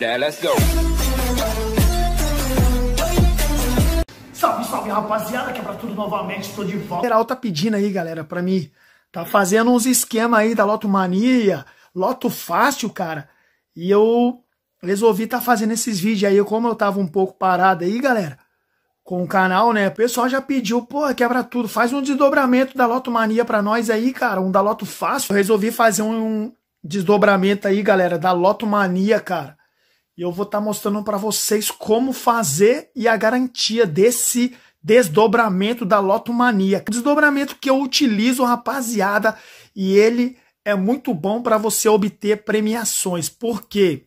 Now let's go. Salve, salve, rapaziada, quebra é tudo novamente, tô de volta. O Geral tá pedindo aí, galera, pra mim. Tá fazendo uns esquema aí da Loto Mania, Loto Fácil, cara. E eu resolvi tá fazendo esses vídeos aí, como eu tava um pouco parado aí, galera, com o canal, né? O pessoal já pediu, pô, quebra tudo, faz um desdobramento da Loto Mania pra nós aí, cara, um da Loto Fácil. Eu resolvi fazer um desdobramento aí, galera, da Loto Mania, cara. E eu vou estar tá mostrando para vocês como fazer e a garantia desse desdobramento da lotomania. Desdobramento que eu utilizo, rapaziada, e ele é muito bom para você obter premiações. porque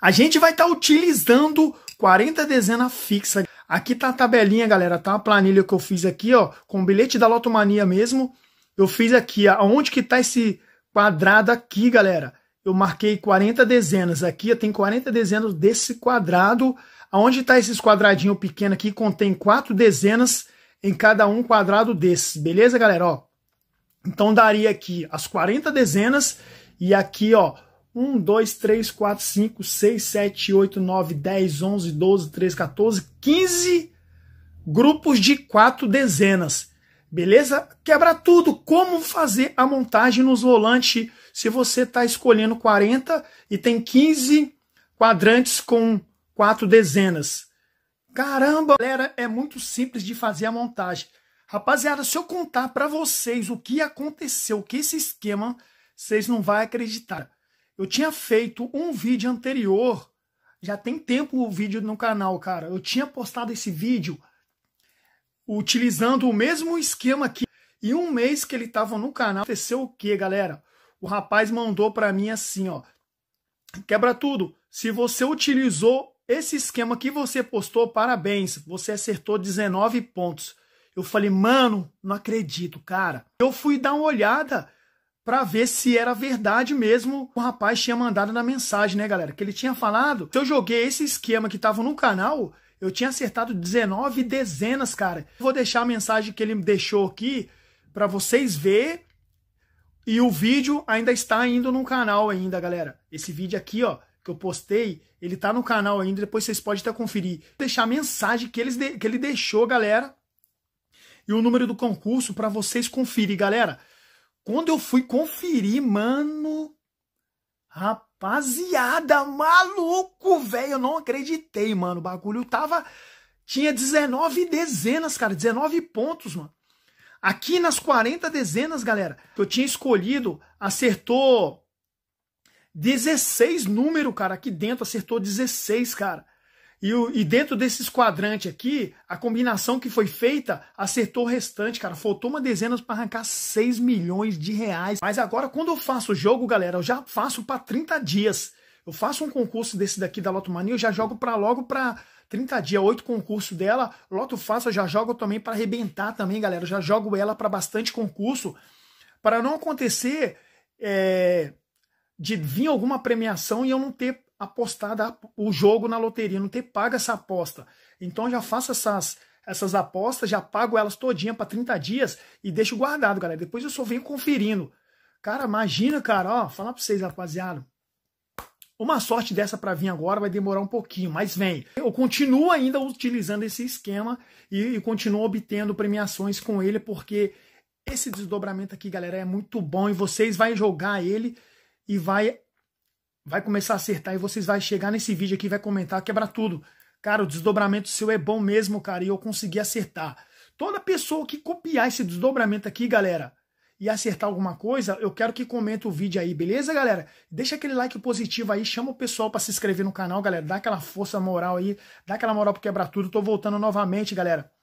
A gente vai estar tá utilizando 40 dezenas fixa. Aqui tá a tabelinha, galera, tá? uma planilha que eu fiz aqui, ó, com o bilhete da lotomania mesmo. Eu fiz aqui, aonde onde que tá esse quadrado aqui, galera? eu marquei 40 dezenas aqui, eu tenho 40 dezenas desse quadrado, Onde está esses quadradinho pequeno aqui, contém quatro dezenas em cada um quadrado desse. beleza, galera? Ó, então daria aqui as 40 dezenas e aqui, ó, 1, 2, 3, 4, 5, 6, 7, 8, 9, 10, 11, 12, 13, 14, 15 grupos de quatro dezenas. Beleza? Quebra tudo. Como fazer a montagem nos volantes se você está escolhendo 40 e tem 15 quadrantes com quatro dezenas. Caramba, galera, é muito simples de fazer a montagem. Rapaziada, se eu contar para vocês o que aconteceu, o que esse esquema, vocês não vão acreditar. Eu tinha feito um vídeo anterior, já tem tempo o vídeo no canal, cara. Eu tinha postado esse vídeo utilizando o mesmo esquema aqui. E um mês que ele estava no canal, aconteceu o que, galera? O rapaz mandou para mim assim, ó. Quebra tudo. Se você utilizou esse esquema que você postou, parabéns. Você acertou 19 pontos. Eu falei, mano, não acredito, cara. Eu fui dar uma olhada para ver se era verdade mesmo o rapaz tinha mandado na mensagem, né, galera? Que ele tinha falado. Se eu joguei esse esquema que tava no canal, eu tinha acertado 19 dezenas, cara. Vou deixar a mensagem que ele deixou aqui para vocês ver e o vídeo ainda está indo no canal ainda, galera. Esse vídeo aqui, ó, que eu postei, ele tá no canal ainda, depois vocês podem até conferir. Vou deixar a mensagem que, eles de... que ele deixou, galera, e o número do concurso para vocês conferir, galera. Quando eu fui conferir, mano, rapaziada, maluco, velho, eu não acreditei, mano, o bagulho tava... Tinha 19 dezenas, cara, 19 pontos, mano. Aqui nas 40 dezenas, galera, que eu tinha escolhido, acertou 16 número, cara, aqui dentro acertou 16, cara. E, e dentro desses quadrantes aqui, a combinação que foi feita acertou o restante, cara. Faltou uma dezena para arrancar 6 milhões de reais. Mas agora, quando eu faço o jogo, galera, eu já faço para 30 dias. Eu faço um concurso desse daqui da Lotomania, eu já jogo para logo para 30 dias, 8 concurso dela. Loto Fácil, eu já jogo também para arrebentar também, galera. Eu já jogo ela para bastante concurso. Para não acontecer é, de vir alguma premiação e eu não ter apostado o jogo na loteria, não ter pago essa aposta. Então já faço essas essas apostas, já pago elas todinha para 30 dias e deixo guardado, galera. Depois eu só venho conferindo. Cara, imagina, cara, ó, falar para vocês, rapaziada. Uma sorte dessa para vir agora vai demorar um pouquinho, mas vem. Eu continuo ainda utilizando esse esquema e, e continuo obtendo premiações com ele, porque esse desdobramento aqui, galera, é muito bom e vocês vão jogar ele e vai vai começar a acertar e vocês vão chegar nesse vídeo aqui vai comentar, quebrar tudo. Cara, o desdobramento seu é bom mesmo, cara, e eu consegui acertar. Toda pessoa que copiar esse desdobramento aqui, galera, e acertar alguma coisa, eu quero que comente o vídeo aí, beleza, galera? Deixa aquele like positivo aí, chama o pessoal para se inscrever no canal, galera. Dá aquela força moral aí, dá aquela moral pro quebrar tudo. Tô voltando novamente, galera.